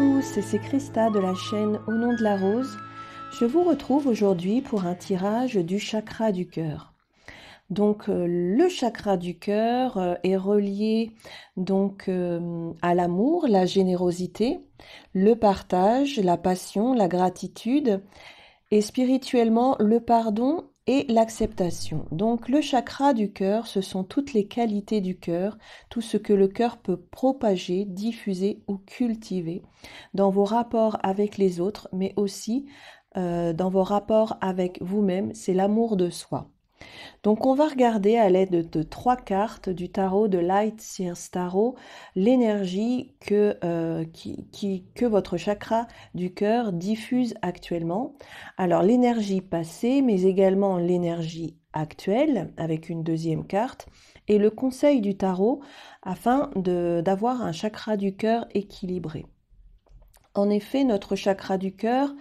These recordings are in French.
tous, c'est Christa de la chaîne Au nom de la rose. Je vous retrouve aujourd'hui pour un tirage du chakra du cœur. Donc euh, le chakra du cœur euh, est relié donc euh, à l'amour, la générosité, le partage, la passion, la gratitude et spirituellement le pardon et l'acceptation. Donc le chakra du cœur, ce sont toutes les qualités du cœur, tout ce que le cœur peut propager, diffuser ou cultiver dans vos rapports avec les autres, mais aussi euh, dans vos rapports avec vous-même, c'est l'amour de soi. Donc on va regarder à l'aide de trois cartes du tarot de Light Sears Tarot l'énergie que, euh, que votre chakra du cœur diffuse actuellement. Alors l'énergie passée mais également l'énergie actuelle avec une deuxième carte et le conseil du tarot afin d'avoir un chakra du cœur équilibré. En effet, notre chakra du cœur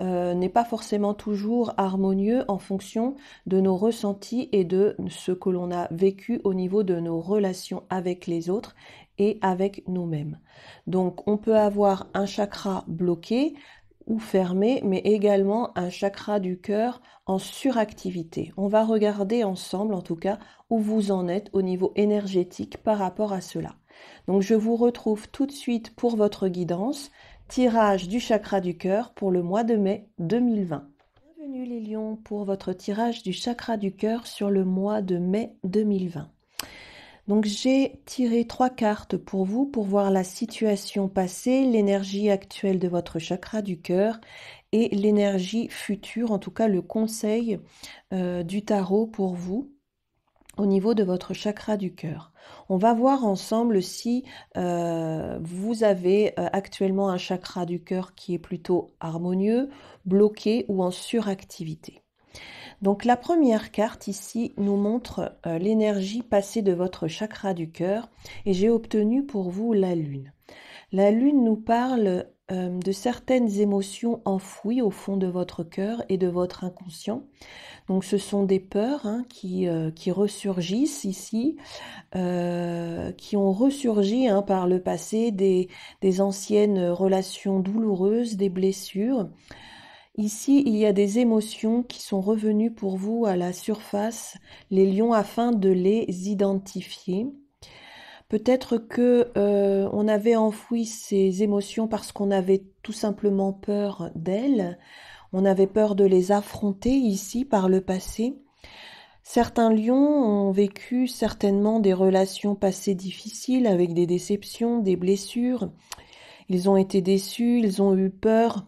euh, n'est pas forcément toujours harmonieux en fonction de nos ressentis et de ce que l'on a vécu au niveau de nos relations avec les autres et avec nous-mêmes. Donc on peut avoir un chakra bloqué ou fermé, mais également un chakra du cœur en suractivité. On va regarder ensemble, en tout cas, où vous en êtes au niveau énergétique par rapport à cela. Donc je vous retrouve tout de suite pour votre guidance. Tirage du chakra du cœur pour le mois de mai 2020. Bienvenue les lions pour votre tirage du chakra du cœur sur le mois de mai 2020. Donc j'ai tiré trois cartes pour vous pour voir la situation passée, l'énergie actuelle de votre chakra du cœur et l'énergie future, en tout cas le conseil euh, du tarot pour vous au niveau de votre chakra du cœur. On va voir ensemble si euh, vous avez euh, actuellement un chakra du cœur qui est plutôt harmonieux, bloqué ou en suractivité. Donc la première carte ici nous montre euh, l'énergie passée de votre chakra du cœur et j'ai obtenu pour vous la lune. La lune nous parle euh, de certaines émotions enfouies au fond de votre cœur et de votre inconscient. Donc ce sont des peurs hein, euh, qui, ressurgissent ici, euh, qui ont ressurgi hein, par le passé des, anciennes relations douloureuses, des blessures. Ici, il y a des émotions qui sont revenues pour vous à la surface, les lions, afin de les identifier. Peut-être que euh, on avait enfoui ces émotions parce qu'on avait tout simplement peur d'elles. On avait peur de les affronter ici par le passé. Certains lions ont vécu certainement des relations passées difficiles avec des déceptions, des blessures. Ils ont été déçus, ils ont eu peur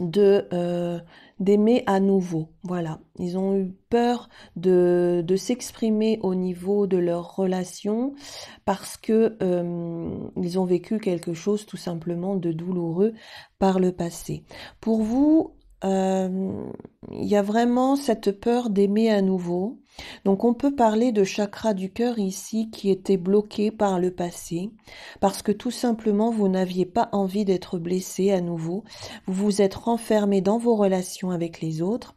de euh, d'aimer à nouveau. Voilà, ils ont eu peur de, de s'exprimer au niveau de leur relation parce que euh, ils ont vécu quelque chose tout simplement de douloureux par le passé. Pour vous, euh, il y a vraiment cette peur d'aimer à nouveau. Donc on peut parler de chakra du cœur ici qui était bloqué par le passé, parce que tout simplement vous n'aviez pas envie d'être blessé à nouveau, vous vous êtes renfermé dans vos relations avec les autres,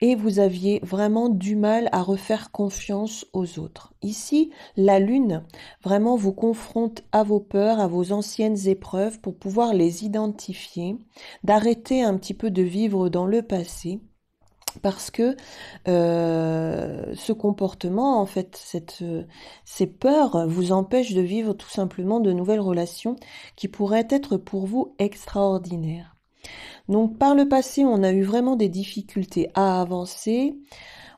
et vous aviez vraiment du mal à refaire confiance aux autres. Ici, la lune vraiment vous confronte à vos peurs, à vos anciennes épreuves pour pouvoir les identifier, d'arrêter un petit peu de vivre dans le passé parce que euh, ce comportement, en fait, ces peurs vous empêchent de vivre tout simplement de nouvelles relations qui pourraient être pour vous extraordinaires. Donc par le passé, on a eu vraiment des difficultés à avancer.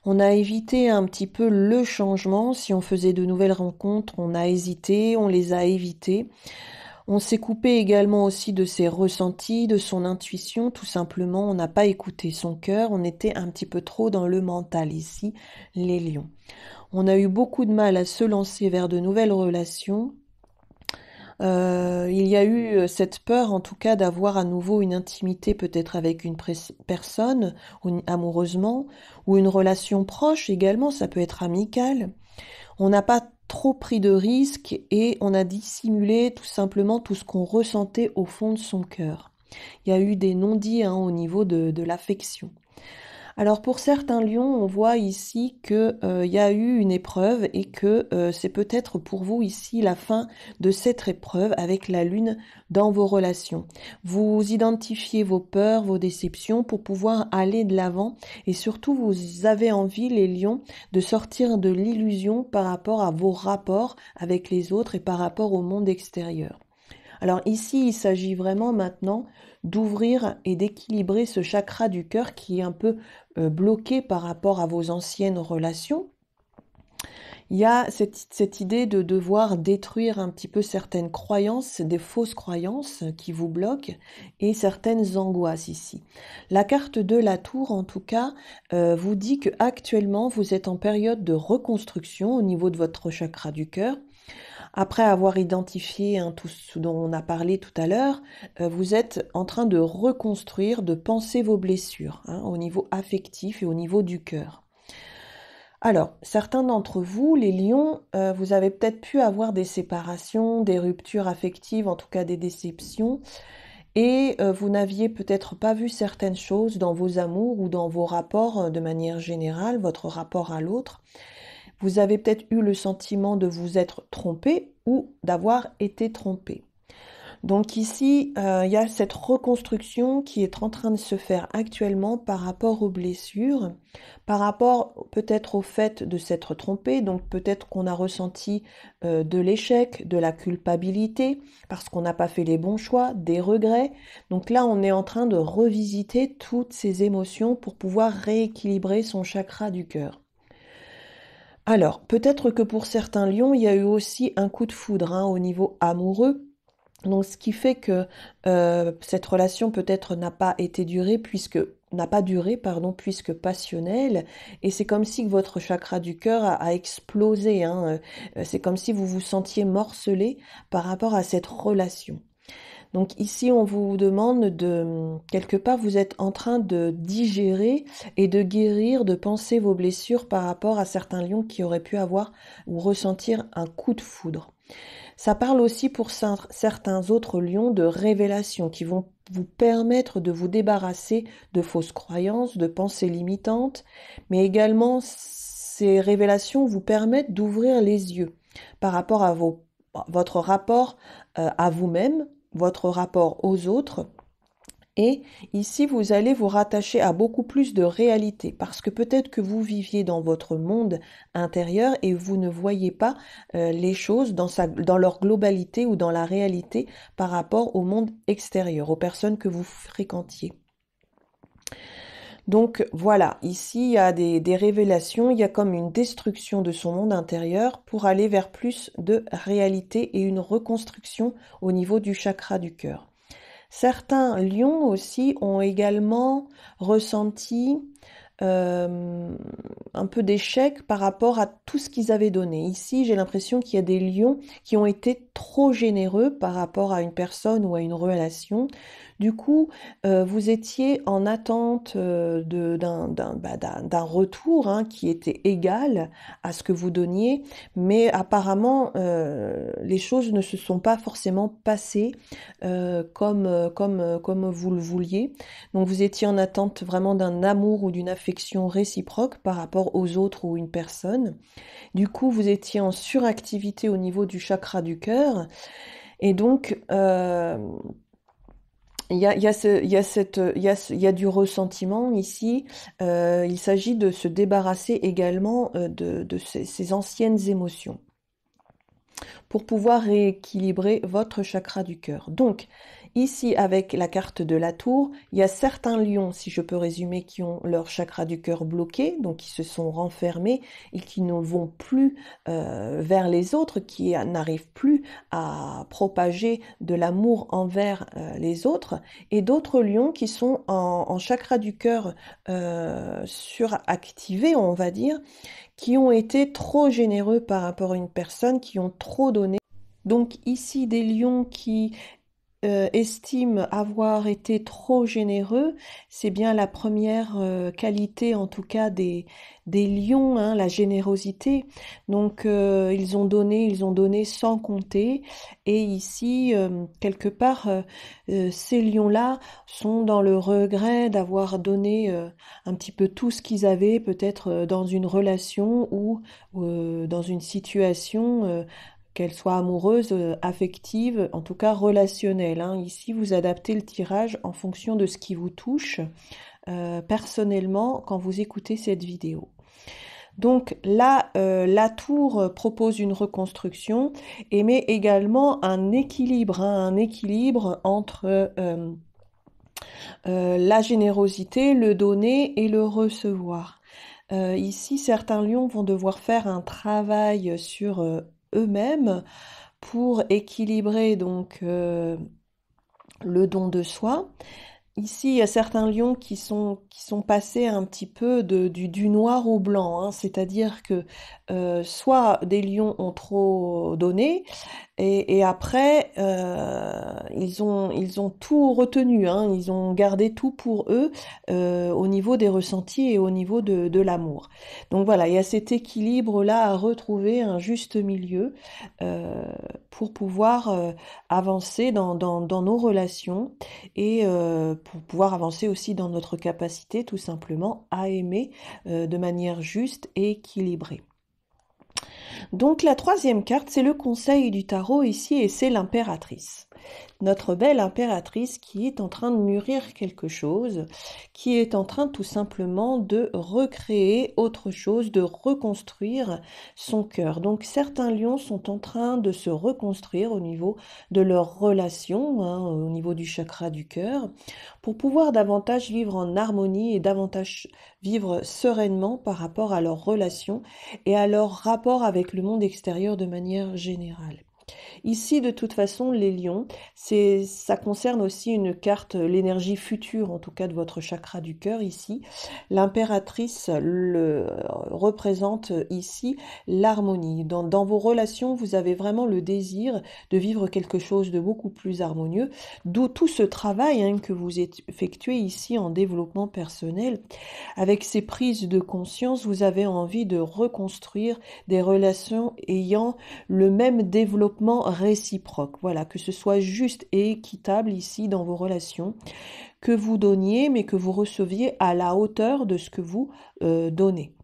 On a évité un petit peu le changement. Si on faisait de nouvelles rencontres, on a hésité, on les a évitées. On s'est coupé également aussi de ses ressentis, de son intuition. Tout simplement, on n'a pas écouté son cœur. On était un petit peu trop dans le mental ici, les lions. On a eu beaucoup de mal à se lancer vers de nouvelles relations euh, il y a eu euh, cette peur, en tout cas, d'avoir à nouveau une intimité peut-être avec une personne, amoureusement, ou une relation proche également, ça peut être amical. On n'a pas trop pris de risques et on a dissimulé tout simplement tout ce qu'on ressentait au fond de son cœur. Il y a eu des non-dits hein, au niveau de l'affection. Alors pour certains lions, on voit ici qu'il euh, y a eu une épreuve et que euh, c'est peut-être pour vous ici la fin de cette épreuve avec la lune dans vos relations. Vous identifiez vos peurs, vos déceptions pour pouvoir aller de l'avant et surtout vous avez envie les lions de sortir de l'illusion par rapport à vos rapports avec les autres et par rapport au monde extérieur. Alors ici, il s'agit vraiment maintenant d'ouvrir et d'équilibrer ce chakra du cœur qui est un peu euh, bloqué par rapport à vos anciennes relations. Il y a cette, idée de devoir détruire un petit peu certaines croyances, des fausses croyances qui vous bloquent et certaines angoisses ici. La carte de la tour, en tout cas, euh, vous dit que actuellement vous êtes en période de reconstruction au niveau de votre chakra du cœur après avoir identifié un hein, tout ce dont on a parlé tout à l'heure, euh, vous êtes en train de reconstruire, de penser vos blessures hein, au niveau affectif et au niveau du cœur. Alors, certains d'entre vous, les lions, euh, vous avez peut-être pu avoir des séparations, des ruptures affectives, en tout cas des déceptions, et euh, vous n'aviez peut-être pas vu certaines choses dans vos amours ou dans vos rapports de manière générale, votre rapport à l'autre. Vous avez peut-être eu le sentiment de vous être trompé ou d'avoir été trompé. Donc ici, euh, il y a cette reconstruction qui est en train de se faire actuellement par rapport aux blessures, par rapport peut-être au fait de s'être trompé, donc peut-être qu'on a ressenti euh, de l'échec, de la culpabilité, parce qu'on n'a pas fait les bons choix, des regrets. Donc là, on est en train de revisiter toutes ces émotions pour pouvoir rééquilibrer son chakra du cœur. Alors, peut-être que pour certains lions, il y a eu aussi un coup de foudre hein, au niveau amoureux. ce qui fait que euh, cette relation peut-être n'a pas été durée puisque n'a pas duré, pardon, puisque passionnelle, et c'est comme si votre chakra du cœur a, explosé, hein, euh, c'est comme si vous vous sentiez morcelé par rapport à cette relation. Donc ici, on vous demande de, quelque part, vous êtes en train de digérer et de guérir, de penser vos blessures par rapport à certains lions qui auraient pu avoir ou ressentir un coup de foudre. Ça parle aussi pour certains autres lions de révélations qui vont vous permettre de vous débarrasser de fausses croyances, de pensées limitantes, mais également ces révélations vous permettent d'ouvrir les yeux par rapport à votre rapport euh, à vous-même, votre rapport aux autres. Et ici, vous allez vous rattacher à beaucoup plus de réalité, parce que peut-être que vous viviez dans votre monde intérieur et vous ne voyez pas euh, les choses dans, sa, dans leur globalité ou dans la réalité par rapport au monde extérieur, aux personnes que vous fréquentiez. Donc voilà, ici il y a des, révélations, il y a comme une destruction de son monde intérieur pour aller vers plus de réalité et une reconstruction au niveau du chakra du cœur. Certains lions aussi ont également ressenti euh, un peu d'échec par rapport à tout ce qu'ils avaient donné. Ici, j'ai l'impression qu'il y a des lions qui ont été trop généreux par rapport à une personne ou à une relation. Du coup, euh, vous étiez en attente euh, d'un bah, retour hein, qui était égal à ce que vous donniez, mais apparemment, les choses ne se sont pas forcément passées comme, comme, comme vous le vouliez. Donc, vous étiez en attente vraiment d'un amour ou d'une affection réciproque par rapport aux autres ou une personne. Du coup, vous étiez en suractivité au niveau du chakra du cœur. Et donc, euh, il y, a, y, a y, y, a, du ressentiment ici. Euh, il s'agit de se débarrasser également euh, de, ces, ces anciennes émotions pour pouvoir rééquilibrer votre chakra du cœur. Donc, Ici, avec la carte de la tour, il y a certains lions, si je peux résumer, qui ont leur chakra du cœur bloqué, donc qui se sont renfermés et qui ne vont plus euh, vers les autres, qui n'arrivent plus à propager de l'amour envers euh, les autres, et d'autres lions qui sont en, chakra du cœur euh, suractivé, on va dire, qui ont été trop généreux par rapport à une personne, qui ont trop donné donc ici des lions qui euh, estime avoir été trop généreux, c'est bien la première euh, qualité en tout cas des, des lions, hein, la générosité. Donc euh, ils ont donné, ils ont donné sans compter. Et ici, quelque part, ces lions-là sont dans le regret d'avoir donné un petit peu tout ce qu'ils avaient, peut-être dans une relation ou dans une situation qu'elle soit amoureuse, euh, affective, en tout cas relationnelle. Hein. Ici, vous adaptez le tirage en fonction de ce qui vous touche euh, personnellement quand vous écoutez cette vidéo. Donc là, euh, la tour propose une reconstruction et met également un équilibre, hein, un équilibre entre la générosité, le donner et le recevoir. ici, certains lions vont devoir faire un travail sur eux-mêmes pour équilibrer donc euh, le don de soi. Ici, il y a certains lions qui sont, qui sont passés un petit peu de, du, noir au blanc, hein. c'est-à-dire que euh, soit des lions ont trop donné, et, après, euh, ils, ont, ils ont tout retenu, hein. ils ont gardé tout pour eux euh, au niveau des ressentis et au niveau de, l'amour. Donc voilà, il y a cet équilibre-là à retrouver, un juste milieu, euh, pour pouvoir avancer dans, nos relations et pour pouvoir avancer aussi dans notre capacité tout simplement à aimer de manière juste et équilibrée. Donc la troisième carte, c'est le conseil du tarot ici et c'est l'impératrice notre belle impératrice qui est en train de mûrir quelque chose, qui est en train tout simplement de recréer autre chose, de reconstruire son cœur. Donc certains lions sont en train de se reconstruire au niveau de leur relation, hein, au niveau du chakra du cœur, pour pouvoir davantage vivre en harmonie et davantage vivre sereinement par rapport à leur relation et à leur rapport avec le monde extérieur de manière générale. Ici, de toute façon, les lions, c'est, ça concerne aussi une carte, l'énergie future, en tout cas de votre chakra du cœur ici. L'impératrice le représente ici l'harmonie. Dans, vos relations, vous avez vraiment le désir de vivre quelque chose de beaucoup plus harmonieux, d'où tout ce travail hein, que vous effectuez ici en développement personnel. Avec ces prises de conscience, vous avez envie de reconstruire des relations ayant le même développement réciproque. Voilà, que ce soit juste et équitable ici dans vos relations, que vous donniez, mais que vous receviez à la hauteur de ce que vous euh, donnez.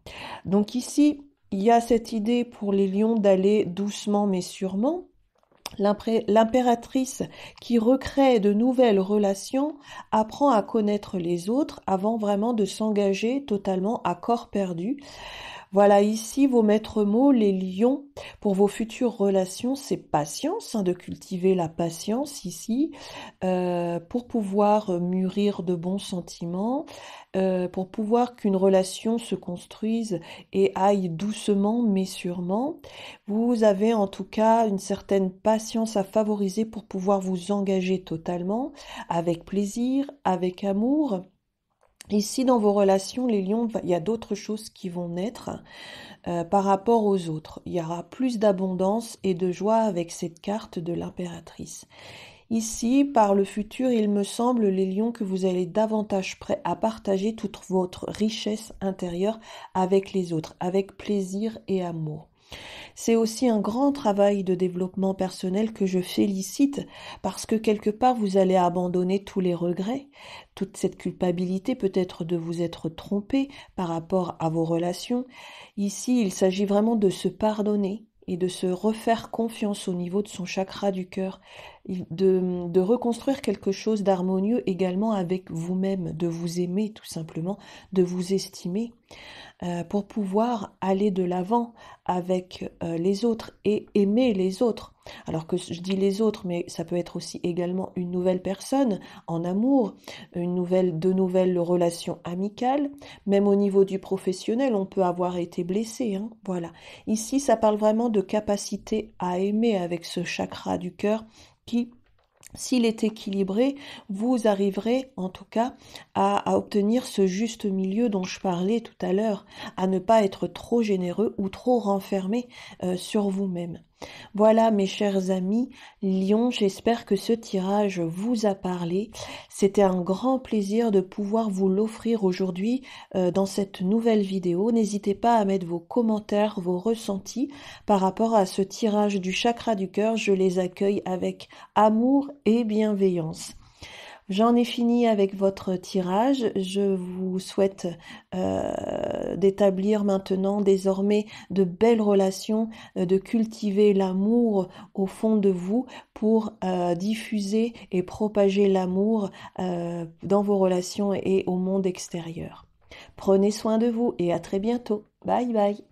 Donc ici, il y a cette idée pour les lions d'aller doucement mais sûrement. L'impératrice qui recrée de nouvelles relations apprend à connaître les autres avant vraiment de s'engager totalement à corps perdu. Voilà ici vos maîtres mots, les lions. Pour vos futures relations, c'est patience, hein, de cultiver la patience ici, euh, pour pouvoir mûrir de bons sentiments, euh, pour pouvoir qu'une relation se construise et aille doucement mais sûrement. Vous avez en tout cas une certaine patience à favoriser pour pouvoir vous engager totalement, avec plaisir, avec amour Ici, dans vos relations, les lions, bah, il y a d'autres choses qui vont naître euh, par rapport aux autres. Il y aura plus d'abondance et de joie avec cette carte de l'impératrice. Ici, par le futur, il me semble, les lions, que vous allez davantage prêts à partager toute votre richesse intérieure avec les autres, avec plaisir et amour. C'est aussi un grand travail de développement personnel que je félicite parce que quelque part vous allez abandonner tous les regrets, toute cette culpabilité peut-être de vous être trompé par rapport à vos relations. Ici, il s'agit vraiment de se pardonner, et de se refaire confiance au niveau de son chakra du cœur, de, de reconstruire quelque chose d'harmonieux également avec vous-même, de vous aimer tout simplement, de vous estimer, euh, pour pouvoir aller de l'avant avec euh, les autres et aimer les autres. Alors que je dis les autres, mais ça peut être aussi également une nouvelle personne en amour, une nouvelle, de nouvelles relations amicales. Même au niveau du professionnel, on peut avoir été blessé. Hein, voilà. Ici, ça parle vraiment de capacité à aimer avec ce chakra du cœur qui s'il est équilibré, vous arriverez en tout cas à, obtenir ce juste milieu dont je parlais tout à l'heure, à ne pas être trop généreux ou trop renfermé euh, sur vous-même. Voilà mes chers amis Lyon, j'espère que ce tirage vous a parlé. C'était un grand plaisir de pouvoir vous l'offrir aujourd'hui euh, dans cette nouvelle vidéo. N'hésitez pas à mettre vos commentaires, vos ressentis par rapport à ce tirage du chakra du cœur. Je les accueille avec amour et bienveillance. J'en ai fini avec votre tirage. Je vous souhaite euh, d'établir maintenant désormais de belles relations, euh, de cultiver l'amour au fond de vous pour euh, diffuser et propager l'amour dans vos relations et au monde extérieur. Prenez soin de vous et à très bientôt. Bye bye.